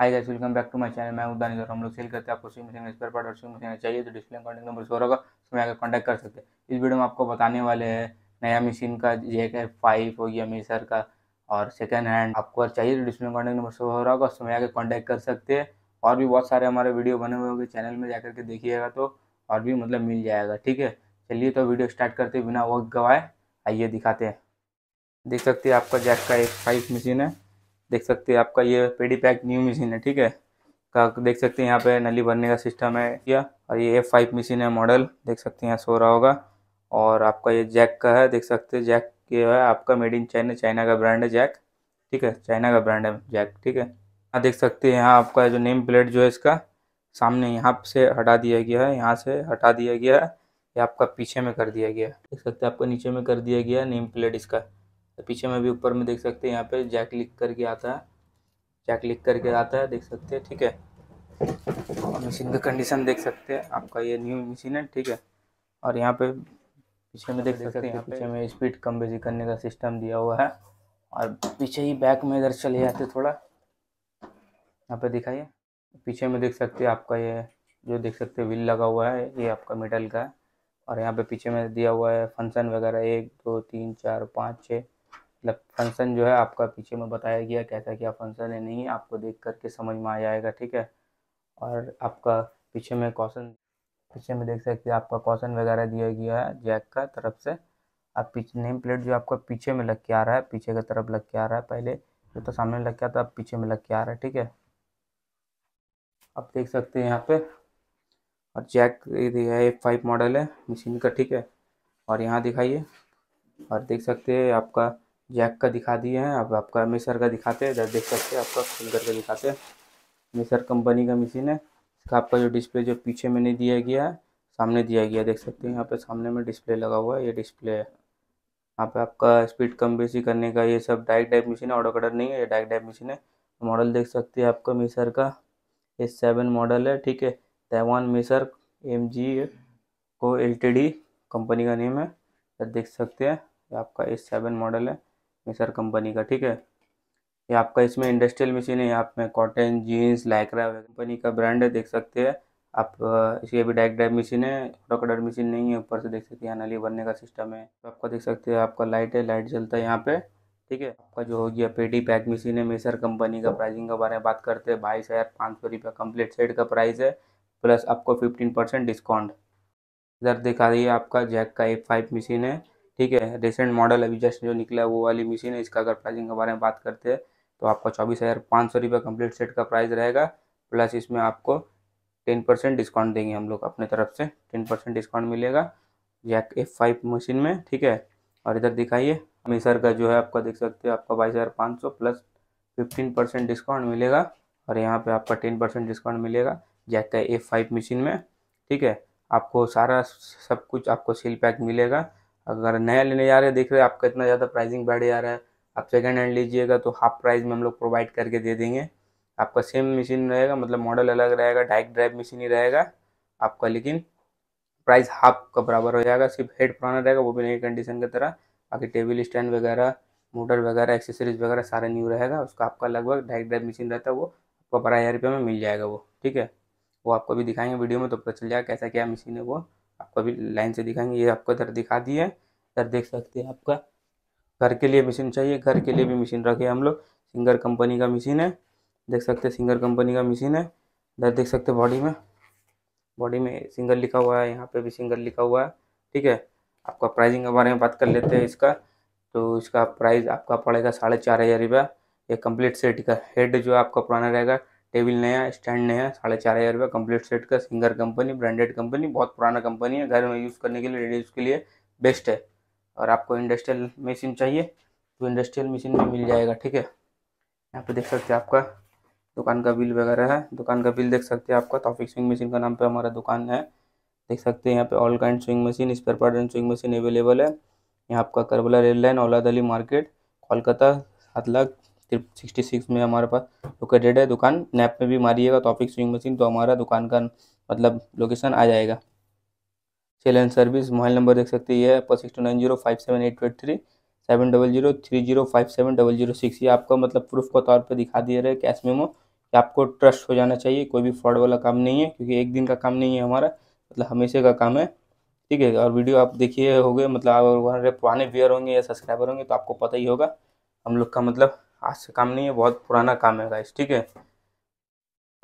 hi guys welcome back to my channel मैं उदान और हम लोग सेल करते हैं आपको स्विंग मशीन स्पेयर पार्ट और स्विंग मशीन चाहिए तो डिस्प्ले कॉन्टेक्ट नंबर शो होगा उसमें आकर कॉन्टेक्ट कर सकते हैं इस वीडियो में आपको बताने वाले हैं नया मशीन का जे के फाइव हो गया मेसर का और सेकेंड हैंड आपको चाहिए तो डिस्प्ले कॉन्टेक्ट नंबर हो रहा होगा उसमें आकर कॉन्टैक्ट कर सकते हैं और भी बहुत सारे हमारे वीडियो बने हुए होंगे चैनल में जाकर के देखिएगा तो और भी मतलब मिल जाएगा ठीक है चलिए तो वीडियो स्टार्ट करते बिना वक्त गवाए आइए दिखाते हैं देख सकते हैं आपका जैक का एक फाइव मशीन है देख सकते हैं आपका ये पेडी पैक न्यू मशीन है ठीक है देख सकते हैं यहाँ पे नली भरने का सिस्टम है क्या और ये एफ फाइव मशीन है मॉडल देख सकते हैं यहाँ सो रहा होगा और आपका ये जैक का है देख सकते हैं जैक ये है आपका मेड इन चाइना चाइना का ब्रांड है जैक ठीक है चाइना का ब्रांड है जैक ठीक है यहाँ देख सकते हैं यहाँ आपका जो नेम प्लेट जो है इसका सामने यहाँ से हटा दिया गया है यहाँ से हटा दिया गया है ये आपका पीछे में कर दिया गया है देख सकते हैं आपका नीचे में कर दिया गया है नेम प्लेट इसका तो पीछे में भी ऊपर में देख सकते हैं यहाँ पे जैक लिख करके आता है जैक लिख करके आता है देख सकते हैं ठीक है मशीन का कंडीशन देख सकते हैं आपका ये न्यू मशीन है ठीक है और यहाँ पे पीछे में देख सकते हैं पीछे में स्पीड कम बेसी करने का सिस्टम दिया हुआ है और पीछे ही बैक में इधर चले जाते थोड़ा यहाँ पे दिखाइए पीछे में देख सकते हैं आपका ये जो देख सकते हैं व्हील लगा हुआ है ये आपका मेटल का है और यहाँ पे पीछे में दिया हुआ है फंक्शन वगैरह एक दो तीन चार पाँच छः मतलब फंक्शन जो है आपका पीछे में बताया गया कैसा क्या फंक्शन है नहीं आपको देख करके समझ में आ जाएगा ठीक है और आपका पीछे में क्वेश्चन पीछे में देख सकते हैं आपका क्वेश्चन वगैरह दिया गया है जैक का तरफ से अब पीछे नेम प्लेट जो आपका पीछे में लग के आ रहा है पीछे की तरफ लग के आ रहा है पहले जो तो सामने लग के आता अब पीछे में लग के आ रहा है ठीक है आप देख सकते हैं यहाँ पे और जैक दिया है फाइव मॉडल है मशीन का ठीक है और यहाँ दिखाइए और देख सकते हैं आपका जैक का दिखा दिए हैं अब आपका मिसर का दिखाते हैं इधर देख सकते हैं आपका खुल करके दिखाते हैं मिसर कंपनी का मशीन है इसका आपका जो डिस्प्ले जो पीछे में नहीं दिया गया है सामने दिया गया देख सकते हैं यहाँ पे सामने में डिस्प्ले लगा हुआ है ये डिस्प्ले है यहाँ पे आपका स्पीड कम बेसी करने का ये सब डाइक डाइप मशीन है ऑटो कटर नहीं है ये डाइक डाइप मशीन है मॉडल देख सकते हैं आपका मिसर का एस सेवन मॉडल है ठीक है तैवान मिसर एम जी को एल कंपनी का नेम है देख सकते हैं आपका एस सेवन मॉडल है मिसर कंपनी का ठीक है ये आपका इसमें इंडस्ट्रियल मशीन है आप में कॉटन जीन्स लाइक्रा कंपनी का ब्रांड है देख सकते हैं आप इसकी भी डायरेक्ट ड्राइव मशीन है ऑटो कटर मशीन नहीं है ऊपर से देख सकते हैं नली भरने का सिस्टम है तो आपका देख सकते हैं आपका लाइट है लाइट जलता है यहाँ पे ठीक है आपका जो हो गया पेटी पैक मशीन है मेसर कंपनी का प्राइसिंग के बारे में बात करते हैं बाईस हज़ार पाँच सौ रुपया कम्प्लीट सेट का प्राइस है प्लस आपको फिफ्टीन परसेंट डिस्काउंट इधर दिखा रही है आपका जैक का ए फाइव मशीन है ठीक है रिसेंट मॉडल अभी जस्ट जो निकला है वो वाली मशीन है इसका अगर प्राइसिंग के बारे में बात करते हैं तो आपका चौबीस हज़ार पाँच सौ रुपये कम्प्लीट सेट का प्राइस रहेगा प्लस इसमें आपको टेन परसेंट डिस्काउंट देंगे हम लोग अपने तरफ से टेन परसेंट डिस्काउंट मिलेगा जैक एफ फाइव मशीन में ठीक है और इधर दिखाइए मिसर का जो है आपका देख सकते हो आपका बाईस हज़ार पाँच सौ प्लस फिफ्टीन परसेंट डिस्काउंट मिलेगा और यहाँ पे आपका टेन परसेंट डिस्काउंट मिलेगा जैक का एफ फाइव मशीन में ठीक है आपको सारा सब कुछ आपको सील पैक मिलेगा अगर नया लेने जा रहे हैं देख रहे हैं आपका इतना ज़्यादा प्राइसिंग बढ़ जा रहा है आप सेकेंड हैंड लीजिएगा तो हाफ प्राइस में हम लोग प्रोवाइड करके दे देंगे आपका सेम मशीन रहेगा मतलब मॉडल अलग रहेगा डाइक ड्राइव मशीन ही रहेगा आपका लेकिन प्राइस हाफ का बराबर हो जाएगा सिर्फ हेड पुराना रहेगा वो भी नई कंडीशन की तरह बाकी टेबल स्टैंड वगैरह मोटर वगैरह एक्सेसरीज वगैरह सारा न्यू रहेगा उसका आपका लगभग डायरेक्ट ड्राइव मशीन रहता है वो आपको बारह हज़ार रुपये में मिल जाएगा वो ठीक है वो आपको भी दिखाएंगे वीडियो में तो पता चल जाएगा कैसा क्या मशीन है वो आपको अभी लाइन से दिखाएंगे ये आपको इधर दिखा दिए इधर देख सकते हैं आपका घर के लिए मशीन चाहिए घर के लिए भी मशीन रखे हम लोग सिंगर कंपनी का मशीन है देख सकते हैं सिंगर कंपनी का मशीन है इधर देख सकते हैं बॉडी में बॉडी में सिंगर लिखा हुआ है यहाँ पे भी सिंगर लिखा हुआ है ठीक है आपका प्राइसिंग के बारे में बात कर लेते हैं इसका तो इसका प्राइस आपका पड़ेगा साढ़े चार हज़ार रुपया ये कंप्लीट सेट का हेड जो आपका पुराना रहेगा टेबल नया स्टैंड नया साढ़े चार हज़ार रुपये कम्प्लीट सेट का सिंगर कंपनी ब्रांडेड कंपनी बहुत पुराना कंपनी है घर में यूज़ करने के लिए लेडीज़ के लिए बेस्ट है और आपको इंडस्ट्रियल मशीन चाहिए तो इंडस्ट्रियल मशीन भी मिल जाएगा ठीक है यहाँ पे देख सकते हैं आपका दुकान का बिल वगैरह है दुकान का बिल देख सकते हैं आपका टॉफिक स्विंग मशीन का नाम पर हमारा दुकान है देख सकते हैं यहाँ पे all kind sewing machine spare part and sewing machine available है यहाँ आपका करबला रेल लाइन औलाद अली मार्केट कोलकाता सात लाख सिक्सटी सिक्स में हमारे पास लोकेटेड है दुकान नैप में भी मारिएगा टॉपिक स्विंग मशीन तो हमारा दुकान का मतलब लोकेशन आ जाएगा sale and service mobile number देख सकते हैं ये है आपका six two nine zero five seven eight eight three seven double zero three zero five seven double zero six ये आपका मतलब प्रूफ के तौर पर दिखा दिए रहे कैश मेमो कि आपको ट्रस्ट हो जाना चाहिए कोई भी फ्रॉड वाला काम नहीं है क्योंकि एक दिन का काम नहीं है हमारा मतलब हमेशा का काम है ठीक है और वीडियो आप देखिए हो गए मतलब आप पुराने व्यूअर होंगे या सब्सक्राइबर होंगे तो आपको पता ही होगा हम लोग का मतलब आज से काम नहीं है बहुत पुराना काम है गाइस ठीक है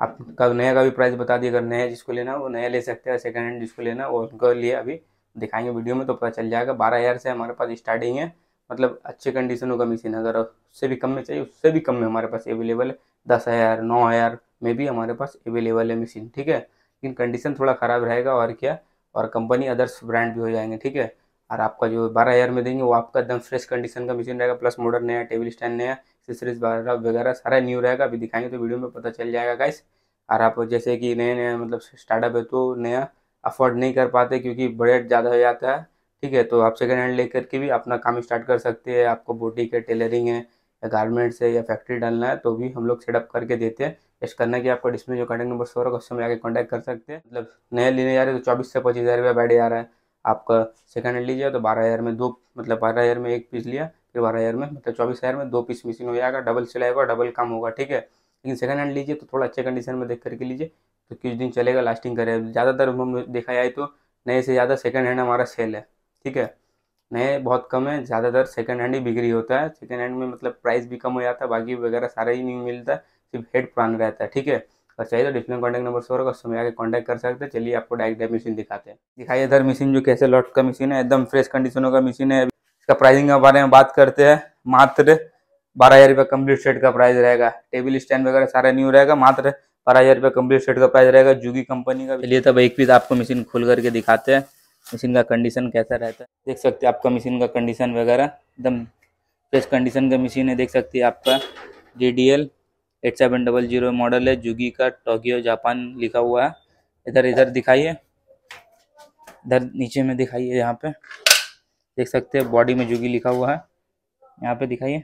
आपका नया का भी प्राइस बता दिए अगर नया जिसको लेना वो नया ले सकते हैं सेकेंड हैंड जिसको लेना वो उनके लिए अभी दिखाएंगे वीडियो में तो पता चल जाएगा बारह हज़ार से हमारे पास स्टार्टिंग है मतलब अच्छे कंडीशनों का मशीन अगर उससे भी कम में चाहिए उससे भी कम में हमारे पास अवेलेबल है दस हज़ार नौ हज़ार में भी हमारे पास अवेलेबल है मशीन ठीक है लेकिन कंडीशन थोड़ा ख़राब रहेगा और क्या और कंपनी अदर्स ब्रांड भी हो जाएंगे ठीक है और आपका जो बारह हज़ार में देंगे वो आपका एकदम फ्रेश कंडीशन का मशीन रहेगा प्लस मॉडर्न नया टेबल स्टैंड नया एक्सेसरीज वगैरह सारा न्यू रहेगा अभी दिखाएंगे तो वीडियो में पता चल जाएगा गाइस और आप जैसे कि नए नए मतलब स्टार्टअप है तो नया अफोर्ड नहीं कर पाते क्योंकि बजट ज़्यादा हो जाता है ठीक है तो आप सेकेंड हैंड ले करके भी अपना काम स्टार्ट कर सकते हैं आपको बोटिक है टेलरिंग है या गारमेंट्स है या फैक्ट्री डालना है तो भी हम लोग सेटअप करके देते हैं जस्ट करना कि आपको डिस्प्ले जो कॉन्टैक्ट नंबर शो होगा उससे में आगे कॉन्टैक्ट कर सकते हैं मतलब नए लेने जा रहे हैं तो चौबीस से पच्चीस हज़ार रुपया बैठ जा रहा है आपका सेकेंड हैंड लीजिए तो बारह हज़ार में दो मतलब बारह हज़ार में एक पीस लिया फिर बारह हज़ार में मतलब चौबीस हज़ार में दो पीस मशीन हो जाएगा डबल सिलाई होगा डबल काम होगा ठीक है लेकिन सेकंड हैंड लीजिए तो थोड़ा अच्छे कंडीशन में देख करके लीजिए तो कुछ दिन चलेगा लास्टिंग करे ज़्यादातर हम देखा जाए तो नए से ज़्यादा सेकेंड हैंड हमारा सेल है ठीक है नए बहुत कम है ज़्यादातर सेकेंड हैंड ही बिक्री होता है सेकेंड हैंड में मतलब प्राइस भी कम हो जाता है बाकी वगैरह सारा ही नहीं मिलता सिर्फ हेड पुराना रहता है ठीक है और चाहिए तो डिस्प्ले कॉन्टैक्ट नंबर से होगा समय आगे कॉन्टैक्ट कर सकते हैं चलिए आपको डायरेक्ट मशीन दिखाते हैं दिखाइए इधर मशीन जो कैसे लॉट का मशीन है एकदम फ्रेश कंडीशनों का मशीन है इसका प्राइसिंग के बारे में बात करते हैं मात्र बारह हज़ार रुपये कम्प्लीट सेट का प्राइस रहेगा टेबल स्टैंड वगैरह सारा न्यू रहेगा मात्र बारह हज़ार रुपये कम्प्लीट सेट का प्राइस रहेगा जूगी कंपनी का चलिए तब एक पीस आपको मशीन खोल करके दिखाते हैं मशीन का कंडीशन कैसा रहता है देख सकते हैं आपका मशीन का कंडीशन वगैरह एकदम फ्रेश कंडीशन का मशीन है देख सकते हैं आपका D D L eight seven double zero model है जुगी का टोक्यो जापान लिखा हुआ है इधर इधर दिखाइए इधर नीचे में दिखाइए यहाँ पे देख सकते हैं बॉडी में जुगी लिखा हुआ है यहाँ पे दिखाइए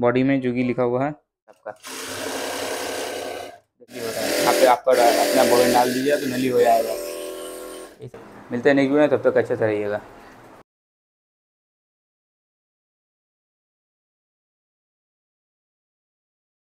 बॉडी में जुगी लिखा हुआ है आपका यहाँ पे आपका अपना बॉडी डाल दीजिए तो नली हो जाएगा मिलते हैं नेक्स्ट तब तक अच्छे से रहिएगा